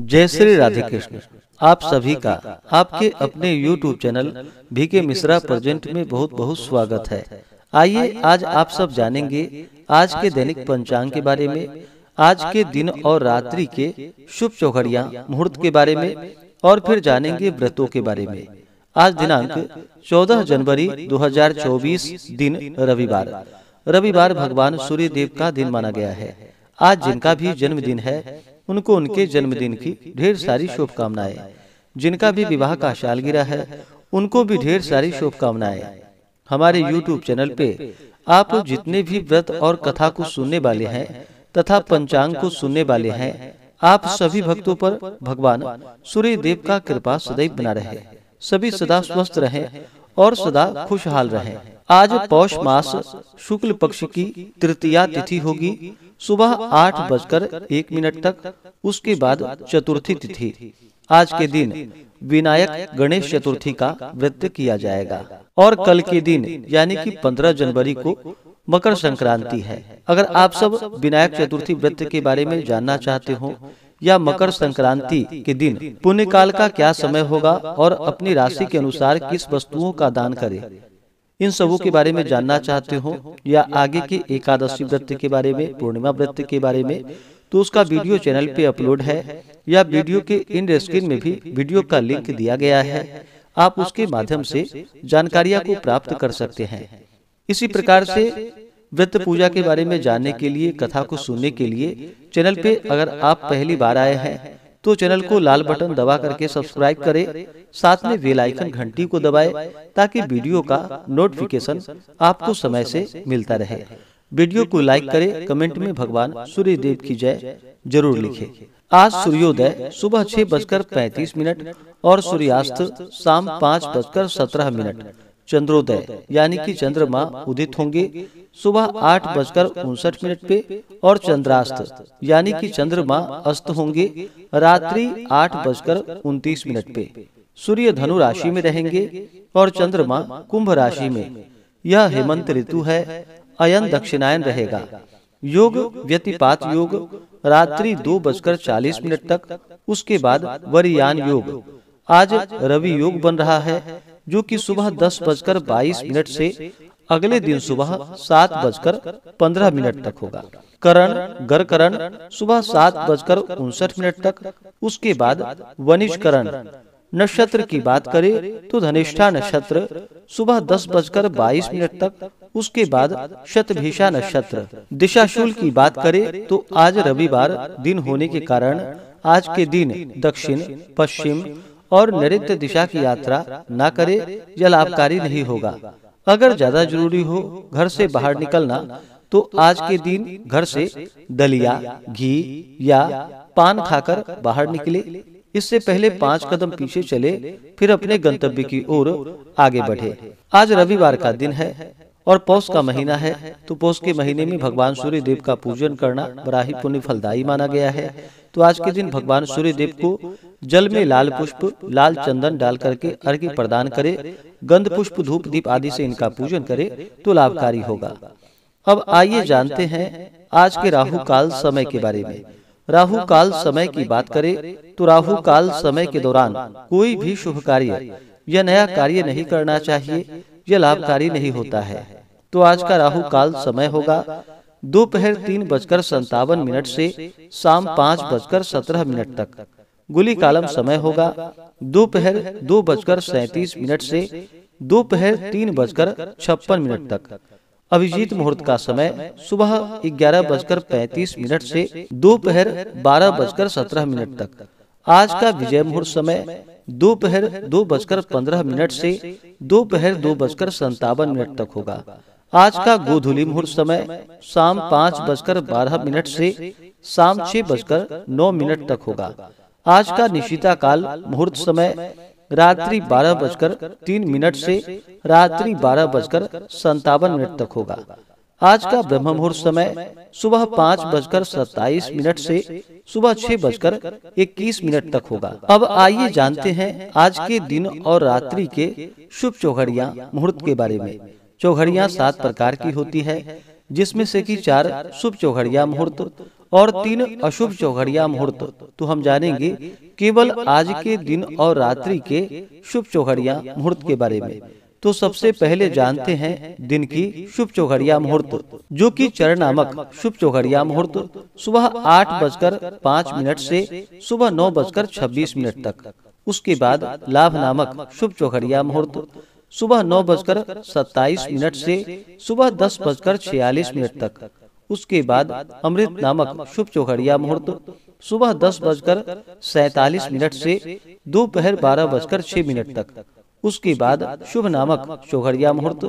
जय श्री राधे कृष्ण आप सभी का आपके अपने YouTube channel B K Mishra present में बहुत बहुत स्वागत है आइए आज आप सब जानेंगे आज के दैनिक पंचांग के बारे में आज के दिन और रात्रि के शुभ चौघड़िया मुहूर्त के बारे में और फिर जानेंगे व्रतों के बारे में आज दिनांक 14 जनवरी 2024 दिन रविवार रविवार भगवान सूर्य देव का दिन माना गया है आज जिनका भी जन्मदिन है उनको उनके जन्मदिन की ढेर सारी शुभकामनाएं जिनका भी विवाह का सालगिरह है उनको भी ढेर सारी शुभकामनाएं हमारे YouTube चैनल पे आप जितने भी व्रत और कथा को सुनने वाले हैं तथा पंचांग को सुनने वाले हैं आप सभी भक्तों पर भगवान सूर्य देव का कृपा सदैव बना रहे सभी सदा स्वस्थ रहे और सदा खुशहाल रहे आज पौष मास शुक्ल पक्ष की तृतीया तिथि होगी सुबह आठ बजकर एक मिनट तक उसके बाद चतुर्थी तिथि आज के दिन विनायक गणेश चतुर्थी का व्रत किया जाएगा और कल के दिन यानी कि 15 जनवरी को मकर संक्रांति है अगर आप सब विनायक चतुर्थी व्रत के बारे में जानना चाहते हो या मकर संक्रांति के दिन पुण्य काल का क्या समय होगा और अपनी राशि के अनुसार किस वस्तुओं का दान करें इन सबों के बारे में जानना चाहते हो या आगे के एकादशी व्रत के बारे में पूर्णिमा व्रत के तो बारे में तो उसका वीडियो चैनल पे अपलोड है या वीडियो के इन स्क्रीन में भी वीडियो का लिंक दिया गया है आप उसके माध्यम से जानकारियां को प्राप्त कर सकते हैं इसी प्रकार से व्रत पूजा के बारे में जानने के लिए कथा को सुनने के लिए चैनल पे अगर आप पहली बार आए हैं तो चैनल को लाल तो बटन दबा करके सब्सक्राइब करें साथ में बेल आइकन घंटी को दबाएं ताकि वीडियो का नोटिफिकेशन आपको समय से मिलता रहे वीडियो को लाइक करें कमेंट में भगवान सूर्य देव की जय जरूर लिखें आज सूर्योदय सुबह छह बजकर पैंतीस मिनट और सूर्यास्त शाम पाँच बजकर सत्रह मिनट चंद्रोदय यानी कि चंद्रमा उदित होंगे सुबह आठ बजकर उनसठ मिनट पे और चंद्रास्त यानी कि चंद्रमा अस्त होंगे रात्रि आठ बजकर उनतीस मिनट पे सूर्य धनु राशि में रहेंगे और चंद्रमा कुंभ राशि में यह हेमंत ऋतु है अयन दक्षिणायन रहेगा योग व्यतिपात योग रात्रि दो बजकर चालीस मिनट तक उसके बाद वरियान योग आज रवि योग बन रहा है जो कि सुबह दस बजकर बाईस मिनट से अगले दिन सुबह सात बजकर पंद्रह मिनट तक होगा करण गरकरण सुबह सात बजकर उनसठ मिनट तक उसके बाद वनिष्करण नक्षत्र की बात करें तो, तो धनिष्ठा नक्षत्र सुबह दस बजकर बाईस मिनट तक उसके बाद शतभिषा नक्षत्र दिशाशूल की बात करें तो, तो आज रविवार दिन होने के कारण आज के दिन दक्षिण पश्चिम और नृत्य दिशा की यात्रा न करे यह लाभकारी नहीं होगा अगर ज्यादा जरूरी हो घर से बाहर निकलना तो आज के दिन घर से दलिया घी या पान खाकर बाहर निकले इससे पहले पांच कदम पीछे चले फिर अपने गंतव्य की ओर आगे बढ़े आज रविवार का दिन है और पौष का महीना है तो पौष के महीने में भगवान सूर्य देव का पूजन करना बड़ा ही पुण्य फलदायी माना गया है तो आज के दिन तो भगवान सूर्य देव को जल में लाल पुष्प लाल चंदन डाल करके अर्घ्य प्रदान करे गंध पुष्प धूप दीप आदि से इनका पूजन करे तो, तो लाभकारी होगा अब आइए जानते हैं आज के राहु काल समय के बारे में राहु काल समय की बात करें तो राहु काल समय के दौरान कोई भी शुभ कार्य या नया कार्य नहीं करना चाहिए यह लाभकारी नहीं होता है तो आज का राहु काल समय होगा दोपहर तीन बजकर संतावन मिनट से शाम पाँच बजकर सत्रह मिनट तक गुली कालम समय होगा दोपहर दो, दो बजकर सैतीस मिनट से दोपहर तीन बजकर छप्पन मिनट तक अभिजीत मुहूर्त का समय सुबह ग्यारह बजकर पैंतीस मिनट से दोपहर बारह बजकर सत्रह मिनट तक आज का विजय मुहूर्त समय दोपहर दो, दो बजकर पंद्रह मिनट से दोपहर दो, दो बजकर संतावन मिनट तक होगा आज का गोधुली मुहूर्त समय शाम पाँच बजकर बारह मिनट से शाम छह बजकर नौ मिनट तक होगा आज का निशिता काल मुहूर्त समय रात्रि बारह बजकर तीन मिनट से रात्रि बारह बजकर संतावन मिनट तक होगा आज का ब्रह्म मुहूर्त समय सुबह पाँच बजकर सत्ताईस मिनट से सुबह छह बजकर इक्कीस मिनट तक होगा अब आइए जानते हैं आज के दिन और रात्रि के शुभ चौघड़िया मुहूर्त के बारे में चौघड़िया सात प्रकार की होती है जिसमें से कि चार शुभ चौघड़िया मुहूर्त और तीन अशुभ चौघड़िया मुहूर्त तो हम जानेंगे केवल आज के दिन और रात्रि के शुभ चौघड़िया मुहूर्त के बारे में तो सबसे पहले जानते हैं दिन की शुभ चौघड़िया मुहूर्त जो कि चरण नामक शुभ चौघड़िया मुहूर्त सुबह आठ बजकर पाँच मिनट से सुबह नौ बजकर छब्बीस मिनट तक उसके बाद लाभ नामक शुभ चौघड़िया मुहूर्त सुबह नौ बजकर सत्ताईस मिनट से सुबह दस बजकर छियालीस मिनट तक उसके बाद अमृत नामक शुभ चौघड़िया मुहूर्त सुबह दस बजकर सैतालीस मिनट से दोपहर बारह बजकर छह मिनट तक उसके बाद शुभ नामक चौघड़िया मुहूर्त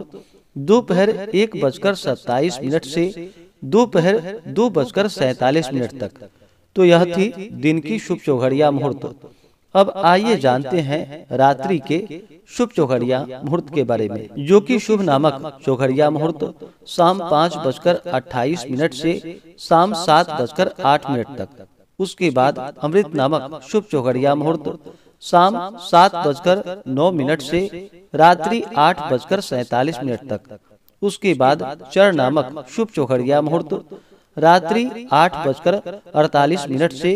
दोपहर एक बजकर सत्ताईस मिनट से दोपहर दो, दो बजकर सैतालीस मिनट तक तो, तो यह थी दिन की शुभ चौघड़िया मुहूर्त अब आइए जानते हैं रात्रि के शुभ चौघड़िया मुहूर्त के बारे में जो कि शुभ नामक चौघड़िया मुहूर्त शाम पाँच बजकर अट्ठाईस मिनट से शाम सात बजकर आठ मिनट तक उसके बाद अमृत नामक शुभ चौघड़िया मुहूर्त शाम सात बजकर नौ मिनट से रात्रि आठ बजकर सैतालीस मिनट तक उसके बाद चर नामक शुभ चौघड़िया मुहूर्त रात्रि आठ बजकर अड़तालीस मिनट से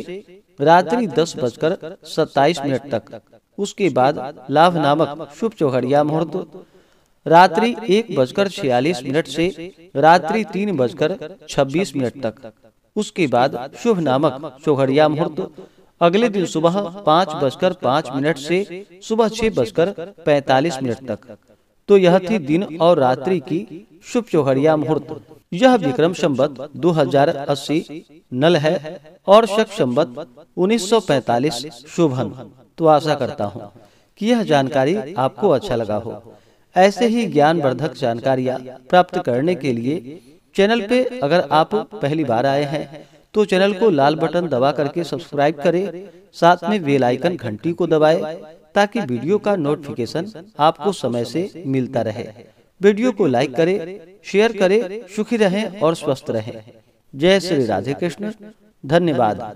रात्रि दस बजकर सत्ताईस मिनट तक उसके बाद लाभ नामक शुभ चौहड़िया मुहूर्त रात्रि एक बजकर छियालीस मिनट से रात्रि तीन बजकर छब्बीस मिनट तक उसके बाद शुभ नामक चौहड़िया मुहूर्त अगले दिन सुबह पाँच बजकर पाँच मिनट से सुबह छह बजकर पैतालीस मिनट तक तो, तो यह थी दिन और रात्रि की शुभ चौहड़िया मुहूर्त यह विक्रम संबत 2080 नल है और शक संबत 1945 शुभन तो आशा करता हूँ कि यह जानकारी आपको अच्छा, अच्छा लगा हो ऐसे ही ज्ञान वर्धक जानकारियाँ प्राप्त करने के लिए चैनल पे अगर आप पहली बार आए हैं तो, तो चैनल को लाल बटन दबा करके सब्सक्राइब करें साथ में बेल आइकन घंटी को दबाएं ताकि वीडियो का नोटिफिकेशन आपको समय से मिलता रहे वीडियो को लाइक करें, शेयर करें, सुखी रहें और स्वस्थ रहें। जय श्री राधे कृष्ण धन्यवाद